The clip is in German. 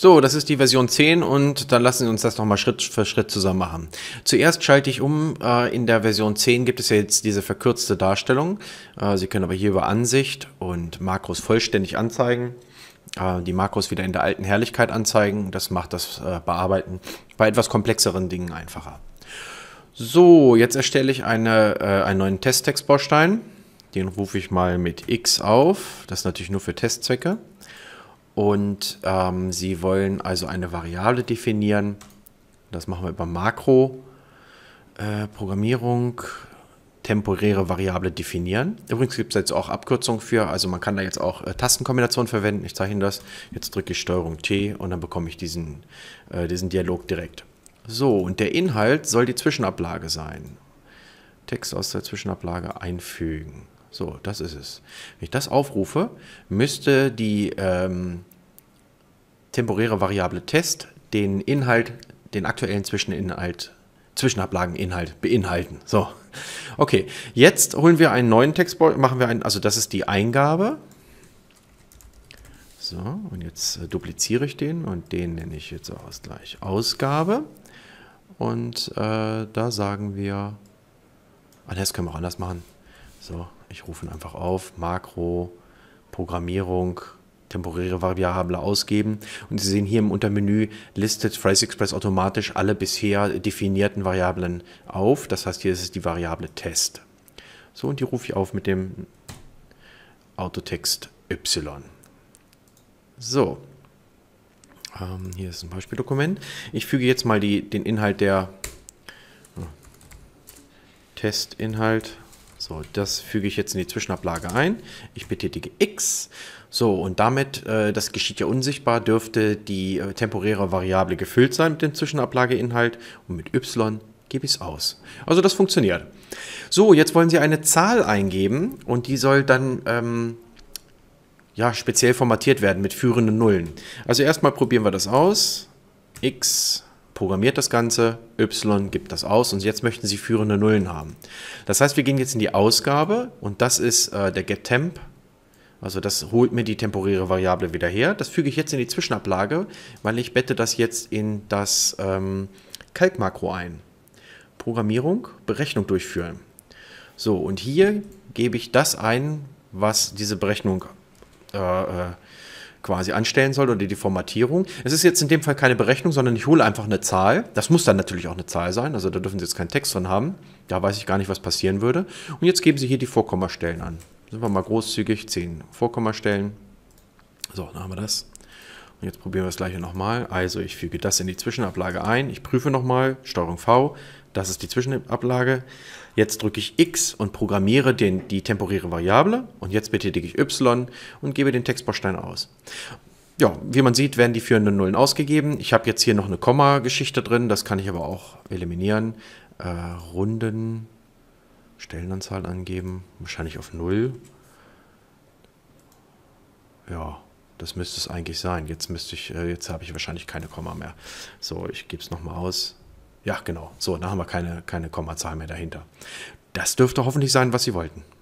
So, das ist die Version 10 und dann lassen Sie uns das nochmal Schritt für Schritt zusammen machen. Zuerst schalte ich um. Äh, in der Version 10 gibt es ja jetzt diese verkürzte Darstellung. Äh, Sie können aber hier über Ansicht und Makros vollständig anzeigen äh, die Makros wieder in der alten Herrlichkeit anzeigen. Das macht das Bearbeiten bei etwas komplexeren Dingen einfacher. So, jetzt erstelle ich eine, einen neuen Testtextbaustein. Den rufe ich mal mit X auf. Das ist natürlich nur für Testzwecke. Und ähm, Sie wollen also eine Variable definieren. Das machen wir über Makro. Äh, Programmierung, temporäre Variable definieren. Übrigens gibt es jetzt auch Abkürzungen für, also man kann da jetzt auch äh, Tastenkombinationen verwenden. Ich zeichne das. Jetzt drücke ich STRG T und dann bekomme ich diesen, äh, diesen Dialog direkt. So, und der Inhalt soll die Zwischenablage sein. Text aus der Zwischenablage einfügen. So, das ist es. Wenn ich das aufrufe, müsste die ähm, temporäre Variable Test den Inhalt, den aktuellen Zwischeninhalt, Zwischenablageninhalt beinhalten. So, okay. Jetzt holen wir einen neuen Textbeutel, machen wir einen, also das ist die Eingabe. So, und jetzt äh, dupliziere ich den und den nenne ich jetzt auch gleich Ausgabe. Und äh, da sagen wir, ah, das können wir auch anders machen. So, ich rufe ihn einfach auf. Makro, Programmierung, temporäre Variable ausgeben. Und Sie sehen hier im Untermenü listet Phrase Express automatisch alle bisher definierten Variablen auf. Das heißt, hier ist es die Variable Test. So, und die rufe ich auf mit dem Autotext Y. So, ähm, hier ist ein Beispieldokument. Ich füge jetzt mal die, den Inhalt der hm, Testinhalt so, das füge ich jetzt in die Zwischenablage ein. Ich betätige X. So, und damit, äh, das geschieht ja unsichtbar, dürfte die äh, temporäre Variable gefüllt sein mit dem Zwischenablageinhalt und mit Y gebe ich es aus. Also das funktioniert. So, jetzt wollen Sie eine Zahl eingeben und die soll dann ähm, ja, speziell formatiert werden mit führenden Nullen. Also erstmal probieren wir das aus. X programmiert das Ganze, y gibt das aus und jetzt möchten sie führende Nullen haben. Das heißt, wir gehen jetzt in die Ausgabe und das ist äh, der getTemp. Also das holt mir die temporäre Variable wieder her. Das füge ich jetzt in die Zwischenablage, weil ich bette das jetzt in das ähm, kalk ein. Programmierung, Berechnung durchführen. So, und hier gebe ich das ein, was diese Berechnung äh, äh quasi anstellen soll oder die Formatierung. Es ist jetzt in dem Fall keine Berechnung, sondern ich hole einfach eine Zahl. Das muss dann natürlich auch eine Zahl sein, also da dürfen Sie jetzt keinen Text drin haben. Da weiß ich gar nicht, was passieren würde. Und jetzt geben Sie hier die Vorkommastellen an. Sind wir mal großzügig, 10 Vorkommastellen. So, dann haben wir das. Jetzt probieren wir das gleiche nochmal. Also ich füge das in die Zwischenablage ein. Ich prüfe nochmal, Steuerung V, das ist die Zwischenablage. Jetzt drücke ich X und programmiere den, die temporäre Variable. Und jetzt betätige ich Y und gebe den Textbaustein aus. Ja, wie man sieht, werden die führenden Nullen ausgegeben. Ich habe jetzt hier noch eine Komma-Geschichte drin, das kann ich aber auch eliminieren. Äh, Runden, Stellenanzahl angeben, wahrscheinlich auf 0. Ja, das müsste es eigentlich sein. Jetzt müsste ich, äh, jetzt habe ich wahrscheinlich keine Komma mehr. So, ich gebe es nochmal aus. Ja, genau. So, dann haben wir keine, keine Kommazahl mehr dahinter. Das dürfte hoffentlich sein, was Sie wollten.